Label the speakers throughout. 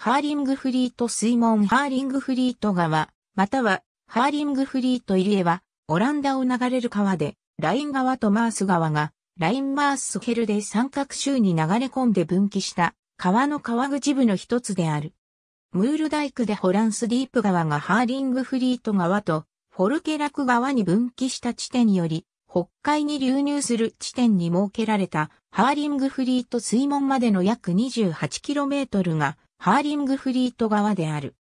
Speaker 1: ハーリングフリート水門ハーリングフリート川、またはハーリングフリート入江は、オランダを流れる川で、ライン川とマース川が、ラインマースヘルで三角州に流れ込んで分岐した川の川口部の一つである。ムール大工でホランスディープ川がハーリングフリート川とフォルケラク川に分岐した地点より、北海に流入する地点に設けられたハーリングフリート水門までの約 28km がハーリングフリート側である。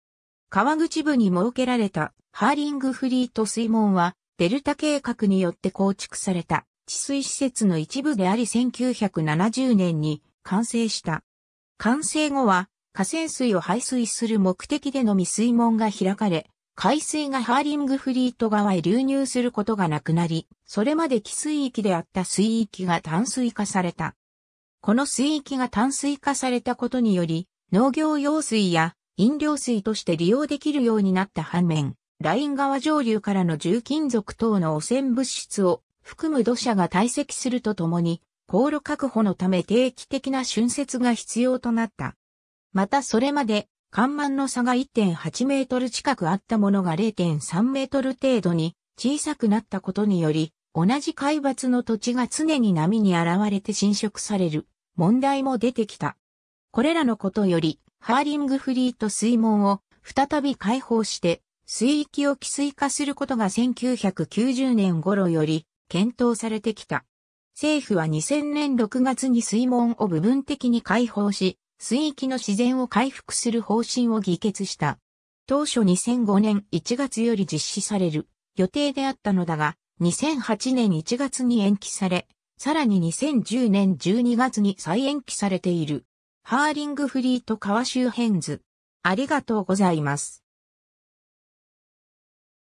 Speaker 1: 川口部に設けられたハーリングフリート水門は、デルタ計画によって構築された治水施設の一部であり1970年に完成した。完成後は河川水を排水する目的でのみ水門が開かれ、海水がハーリングフリート側へ流入することがなくなり、それまで寄水域であった水域が淡水化された。この水域が淡水化されたことにより、農業用水や飲料水として利用できるようになった反面、ライン川上流からの重金属等の汚染物質を含む土砂が堆積するとともに、航路確保のため定期的な浚渫が必要となった。またそれまで、干満の差が1.8メートル近くあったものが0.3メートル程度に小さくなったことにより、同じ海抜の土地が常に波に現れて侵食される問題も出てきた。これらのことより、ハーリングフリート水門を再び開放して、水域を規水化することが1990年頃より検討されてきた。政府は2000年6月に水門を部分的に開放し、水域の自然を回復する方針を議決した。当初2005年1月より実施される予定であったのだが、2008年1月に延期され、さらに2010年12月に再延期されている。ハーリングフリート川周辺図。ありがとうございます。